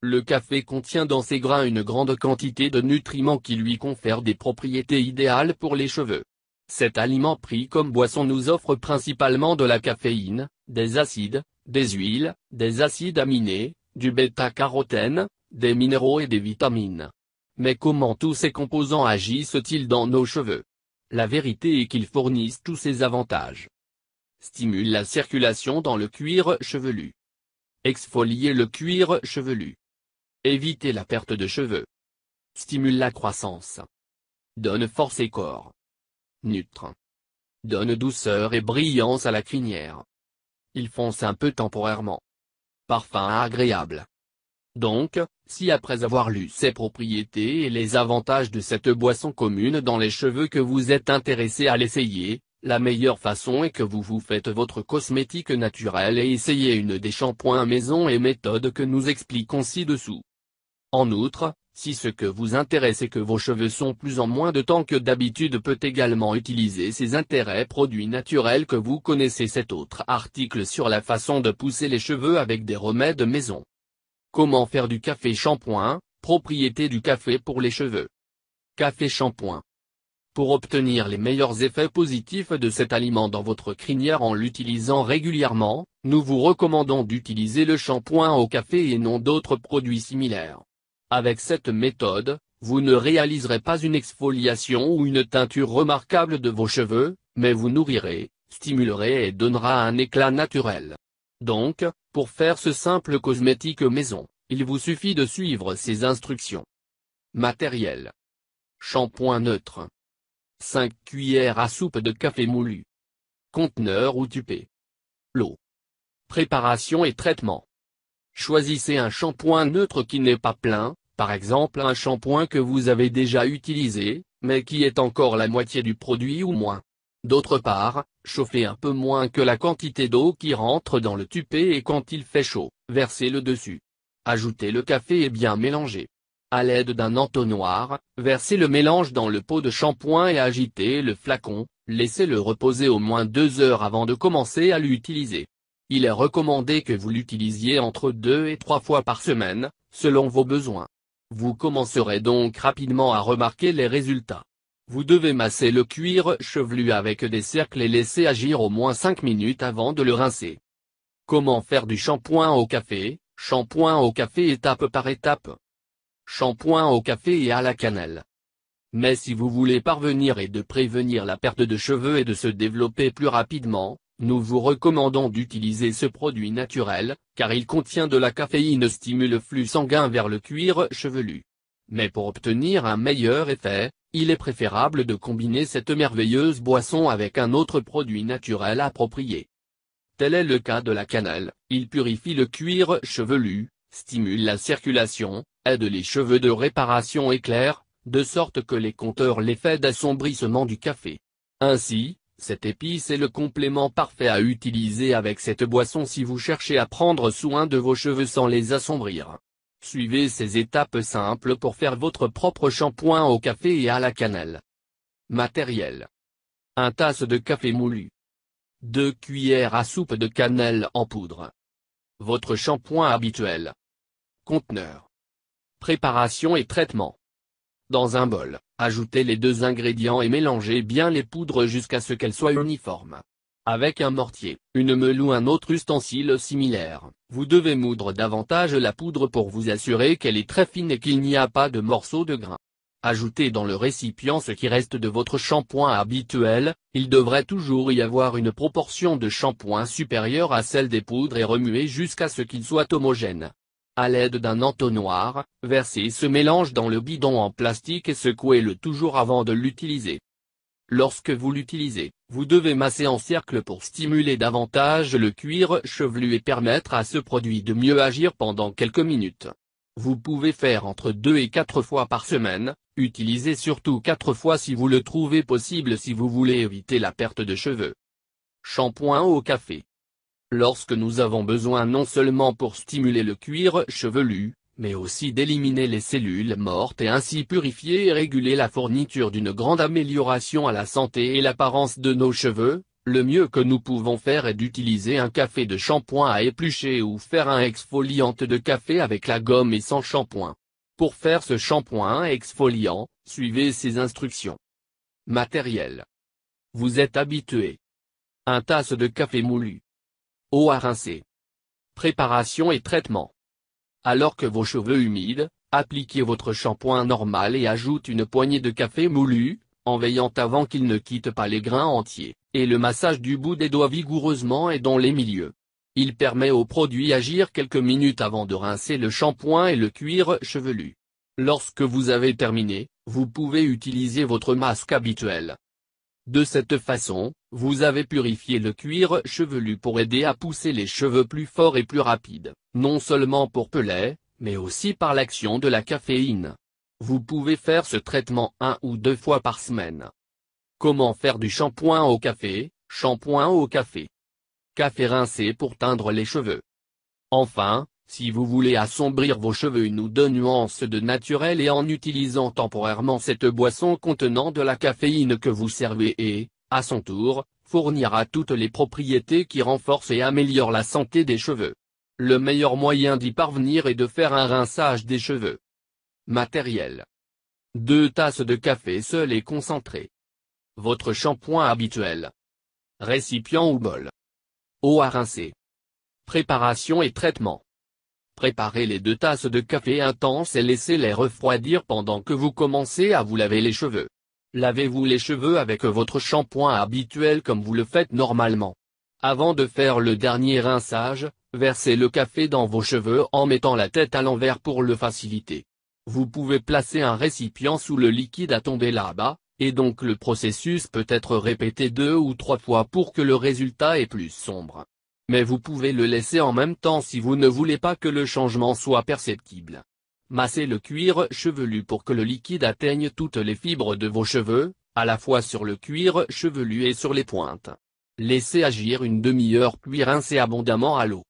Le café contient dans ses grains une grande quantité de nutriments qui lui confèrent des propriétés idéales pour les cheveux. Cet aliment pris comme boisson nous offre principalement de la caféine, des acides, des huiles, des acides aminés, du bêta-carotène, des minéraux et des vitamines. Mais comment tous ces composants agissent-ils dans nos cheveux La vérité est qu'ils fournissent tous ces avantages. Stimule la circulation dans le cuir chevelu. Exfolier le cuir chevelu. Évitez la perte de cheveux. Stimule la croissance. Donne force et corps. Nutre. Donne douceur et brillance à la crinière. Il fonce un peu temporairement. Parfum agréable. Donc, si après avoir lu ses propriétés et les avantages de cette boisson commune dans les cheveux que vous êtes intéressé à l'essayer, la meilleure façon est que vous vous faites votre cosmétique naturelle et essayez une des shampoings maison et méthode que nous expliquons ci-dessous. En outre, si ce que vous intéresse et que vos cheveux sont plus en moins de temps que d'habitude peut également utiliser ces intérêts produits naturels que vous connaissez cet autre article sur la façon de pousser les cheveux avec des remèdes maison. Comment faire du café shampoing, propriété du café pour les cheveux. Café shampoing. Pour obtenir les meilleurs effets positifs de cet aliment dans votre crinière en l'utilisant régulièrement, nous vous recommandons d'utiliser le shampoing au café et non d'autres produits similaires. Avec cette méthode, vous ne réaliserez pas une exfoliation ou une teinture remarquable de vos cheveux, mais vous nourrirez, stimulerez et donnera un éclat naturel. Donc, pour faire ce simple cosmétique maison, il vous suffit de suivre ces instructions. Matériel. Shampoing neutre. 5 cuillères à soupe de café moulu. Conteneur ou tupé. L'eau. Préparation et traitement. Choisissez un shampoing neutre qui n'est pas plein, par exemple un shampoing que vous avez déjà utilisé, mais qui est encore la moitié du produit ou moins. D'autre part, chauffez un peu moins que la quantité d'eau qui rentre dans le tupé et quand il fait chaud, versez le dessus. Ajoutez le café et bien mélangez. À l'aide d'un entonnoir, versez le mélange dans le pot de shampoing et agitez le flacon, laissez-le reposer au moins deux heures avant de commencer à l'utiliser il est recommandé que vous l'utilisiez entre deux et trois fois par semaine, selon vos besoins. Vous commencerez donc rapidement à remarquer les résultats. Vous devez masser le cuir chevelu avec des cercles et laisser agir au moins 5 minutes avant de le rincer. Comment faire du shampoing au café Shampoing au café étape par étape. Shampoing au café et à la cannelle. Mais si vous voulez parvenir et de prévenir la perte de cheveux et de se développer plus rapidement, nous vous recommandons d'utiliser ce produit naturel, car il contient de la caféine stimule le flux sanguin vers le cuir chevelu. Mais pour obtenir un meilleur effet, il est préférable de combiner cette merveilleuse boisson avec un autre produit naturel approprié. Tel est le cas de la cannelle, il purifie le cuir chevelu, stimule la circulation, aide les cheveux de réparation éclair, de sorte que les compteurs l'effet d'assombrissement du café. Ainsi, cette épice est le complément parfait à utiliser avec cette boisson si vous cherchez à prendre soin de vos cheveux sans les assombrir. Suivez ces étapes simples pour faire votre propre shampoing au café et à la cannelle. Matériel. Un tasse de café moulu. 2 cuillères à soupe de cannelle en poudre. Votre shampoing habituel. Conteneur. Préparation et traitement. Dans un bol, ajoutez les deux ingrédients et mélangez bien les poudres jusqu'à ce qu'elles soient uniformes. Avec un mortier, une meule ou un autre ustensile similaire, vous devez moudre davantage la poudre pour vous assurer qu'elle est très fine et qu'il n'y a pas de morceaux de grain. Ajoutez dans le récipient ce qui reste de votre shampoing habituel, il devrait toujours y avoir une proportion de shampoing supérieure à celle des poudres et remuez jusqu'à ce qu'il soit homogène à l'aide d'un entonnoir, versez ce mélange dans le bidon en plastique et secouez-le toujours avant de l'utiliser. Lorsque vous l'utilisez, vous devez masser en cercle pour stimuler davantage le cuir chevelu et permettre à ce produit de mieux agir pendant quelques minutes. Vous pouvez faire entre 2 et 4 fois par semaine, utilisez surtout 4 fois si vous le trouvez possible si vous voulez éviter la perte de cheveux. Shampoing au café lorsque nous avons besoin non seulement pour stimuler le cuir chevelu, mais aussi d'éliminer les cellules mortes et ainsi purifier et réguler la fourniture d'une grande amélioration à la santé et l'apparence de nos cheveux, le mieux que nous pouvons faire est d'utiliser un café de shampoing à éplucher ou faire un exfoliant de café avec la gomme et sans shampoing. Pour faire ce shampoing exfoliant, suivez ces instructions. Matériel. Vous êtes habitué. Un tasse de café moulu. Eau à rincer. Préparation et traitement. Alors que vos cheveux humides, appliquez votre shampoing normal et ajoute une poignée de café moulu, en veillant avant qu'il ne quitte pas les grains entiers, et le massage du bout des doigts vigoureusement et dans les milieux. Il permet au produit agir quelques minutes avant de rincer le shampoing et le cuir chevelu. Lorsque vous avez terminé, vous pouvez utiliser votre masque habituel. De cette façon, vous avez purifié le cuir chevelu pour aider à pousser les cheveux plus forts et plus rapides, non seulement pour pelet, mais aussi par l'action de la caféine. Vous pouvez faire ce traitement un ou deux fois par semaine. Comment faire du shampoing au café Shampoing au café. Café rincé pour teindre les cheveux. Enfin, si vous voulez assombrir vos cheveux une ou deux nuances de naturel et en utilisant temporairement cette boisson contenant de la caféine que vous servez et, à son tour, fournira toutes les propriétés qui renforcent et améliorent la santé des cheveux. Le meilleur moyen d'y parvenir est de faire un rinçage des cheveux. Matériel. Deux tasses de café seul et concentré. Votre shampoing habituel. Récipient ou bol. Eau à rincer. Préparation et traitement. Préparez les deux tasses de café intense et laissez-les refroidir pendant que vous commencez à vous laver les cheveux. Lavez-vous les cheveux avec votre shampoing habituel comme vous le faites normalement. Avant de faire le dernier rinçage, versez le café dans vos cheveux en mettant la tête à l'envers pour le faciliter. Vous pouvez placer un récipient sous le liquide à tomber là-bas, et donc le processus peut être répété deux ou trois fois pour que le résultat est plus sombre. Mais vous pouvez le laisser en même temps si vous ne voulez pas que le changement soit perceptible. Massez le cuir chevelu pour que le liquide atteigne toutes les fibres de vos cheveux, à la fois sur le cuir chevelu et sur les pointes. Laissez agir une demi-heure puis rincez abondamment à l'eau.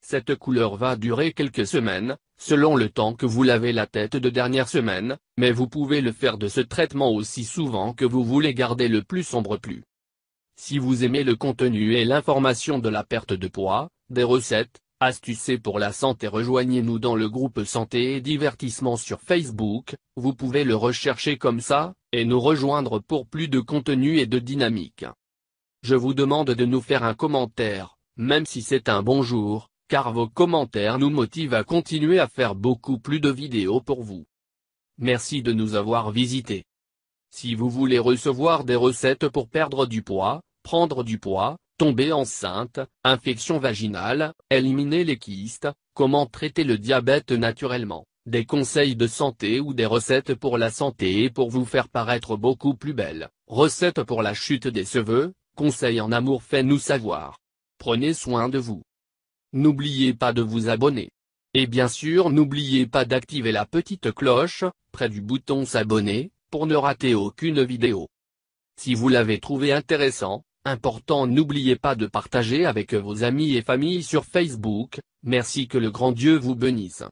Cette couleur va durer quelques semaines, selon le temps que vous lavez la tête de dernière semaine, mais vous pouvez le faire de ce traitement aussi souvent que vous voulez garder le plus sombre plus. Si vous aimez le contenu et l'information de la perte de poids, des recettes, astuces pour la santé rejoignez-nous dans le groupe santé et divertissement sur Facebook, vous pouvez le rechercher comme ça, et nous rejoindre pour plus de contenu et de dynamique. Je vous demande de nous faire un commentaire, même si c'est un bonjour, car vos commentaires nous motivent à continuer à faire beaucoup plus de vidéos pour vous. Merci de nous avoir visités. Si vous voulez recevoir des recettes pour perdre du poids, prendre du poids, tomber enceinte, infection vaginale, éliminer les kystes, comment traiter le diabète naturellement, des conseils de santé ou des recettes pour la santé et pour vous faire paraître beaucoup plus belle, recettes pour la chute des cheveux, conseils en amour fait nous savoir. Prenez soin de vous. N'oubliez pas de vous abonner. Et bien sûr n'oubliez pas d'activer la petite cloche, près du bouton s'abonner, pour ne rater aucune vidéo. Si vous l'avez trouvé intéressant, important n'oubliez pas de partager avec vos amis et familles sur Facebook, merci que le grand Dieu vous bénisse.